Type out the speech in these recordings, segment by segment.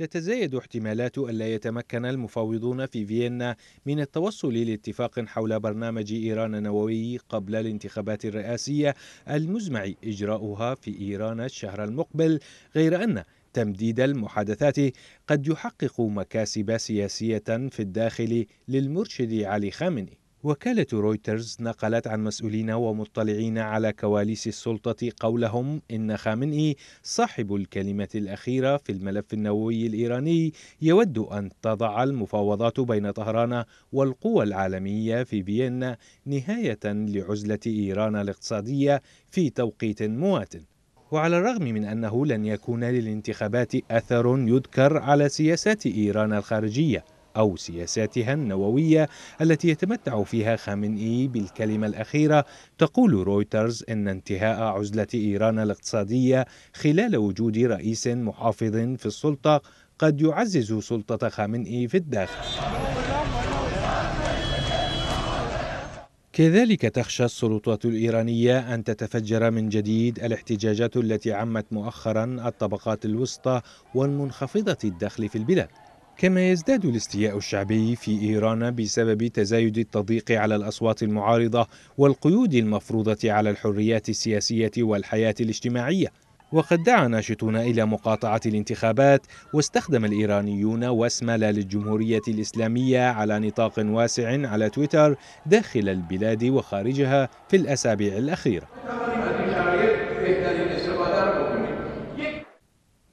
تتزايد احتمالات ألا يتمكن المفاوضون في فيينا من التوصل لاتفاق حول برنامج إيران النووي قبل الانتخابات الرئاسية المزمع إجراؤها في إيران الشهر المقبل غير أن تمديد المحادثات قد يحقق مكاسب سياسية في الداخل للمرشد علي خامنئي وكالة رويترز نقلت عن مسؤولين ومطلعين على كواليس السلطة قولهم إن خامنئي صاحب الكلمة الأخيرة في الملف النووي الإيراني يود أن تضع المفاوضات بين طهران والقوى العالمية في فيينا نهاية لعزلة إيران الاقتصادية في توقيت موات. وعلى الرغم من أنه لن يكون للانتخابات أثر يذكر على سياسات إيران الخارجية أو سياساتها النووية التي يتمتع فيها خامنئي بالكلمة الأخيرة تقول رويترز إن انتهاء عزلة إيران الاقتصادية خلال وجود رئيس محافظ في السلطة قد يعزز سلطة خامنئي في الداخل كذلك تخشى السلطات الإيرانية أن تتفجر من جديد الاحتجاجات التي عمت مؤخرا الطبقات الوسطى والمنخفضة الدخل في البلاد كما يزداد الاستياء الشعبي في إيران بسبب تزايد التضييق على الأصوات المعارضة والقيود المفروضة على الحريات السياسية والحياة الاجتماعية وقد دعا ناشطون إلى مقاطعة الانتخابات واستخدم الإيرانيون واسم لا للجمهورية الإسلامية على نطاق واسع على تويتر داخل البلاد وخارجها في الأسابيع الأخيرة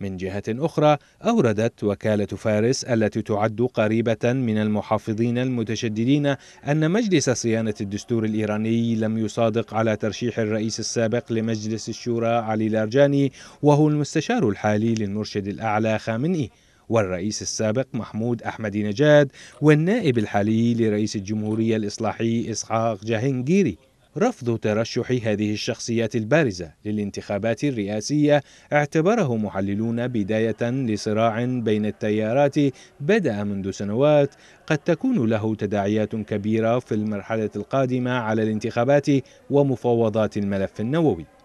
من جهة أخرى أوردت وكالة فارس التي تعد قريبة من المحافظين المتشددين أن مجلس صيانة الدستور الإيراني لم يصادق على ترشيح الرئيس السابق لمجلس الشورى علي لارجاني وهو المستشار الحالي للمرشد الأعلى خامنئي والرئيس السابق محمود أحمدي نجاد والنائب الحالي لرئيس الجمهورية الإصلاحي إسحاق جاهنجيري رفض ترشح هذه الشخصيات البارزة للانتخابات الرئاسية اعتبره محللون بداية لصراع بين التيارات بدأ منذ سنوات قد تكون له تداعيات كبيرة في المرحلة القادمة على الانتخابات ومفاوضات الملف النووي